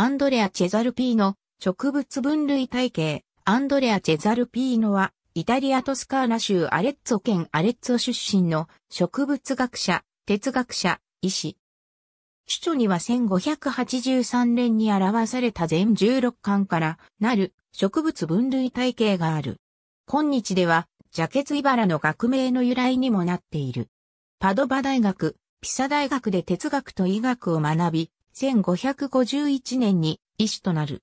アンドレア・チェザルピーノ、植物分類体系、アンドレア・チェザルピーノは、イタリアトスカーナ州アレッツォ県アレッツォ出身の植物学者、哲学者、医師。主著には1583年に表された全16巻からなる植物分類体系がある。今日では、ジャケツイバラの学名の由来にもなっている。パドバ大学、ピサ大学で哲学と医学を学び、1551年に医師となる。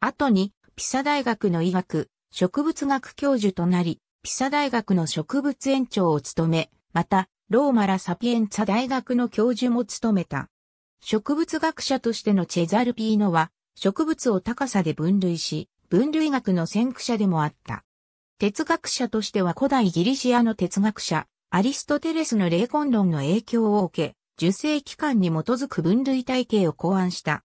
後に、ピサ大学の医学、植物学教授となり、ピサ大学の植物園長を務め、また、ローマラ・サピエンツァ大学の教授も務めた。植物学者としてのチェザルピーノは、植物を高さで分類し、分類学の先駆者でもあった。哲学者としては古代ギリシアの哲学者、アリストテレスの霊魂論の影響を受け、受精器官に基づく分類体系を考案した。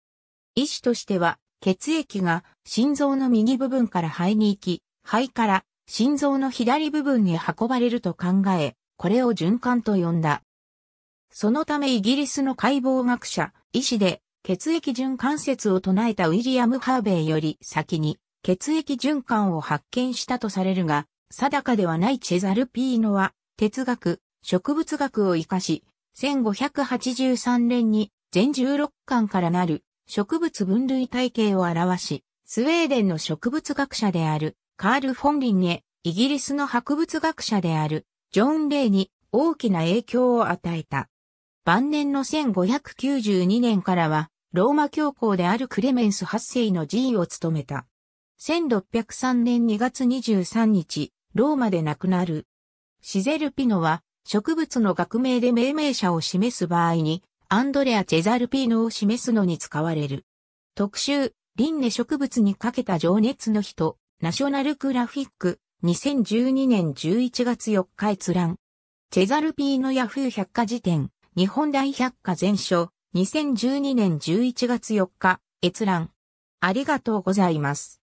医師としては、血液が心臓の右部分から肺に行き、肺から心臓の左部分に運ばれると考え、これを循環と呼んだ。そのためイギリスの解剖学者、医師で血液循環節を唱えたウィリアム・ハーベイより先に血液循環を発見したとされるが、定かではないチェザル・ピーノは哲学、植物学を活かし、1583年に全16巻からなる植物分類体系を表し、スウェーデンの植物学者であるカール・フォンリンへ、イギリスの博物学者であるジョン・レイに大きな影響を与えた。晩年の1592年からは、ローマ教皇であるクレメンス8世の寺位を務めた。1603年2月23日、ローマで亡くなる。シゼルピノは、植物の学名で命名者を示す場合に、アンドレア・チェザルピーノを示すのに使われる。特集、輪廻植物にかけた情熱の人、ナショナルグラフィック、2012年11月4日閲覧。チェザルピーノヤフー百科辞典、日本大百科全書、2012年11月4日、閲覧。ありがとうございます。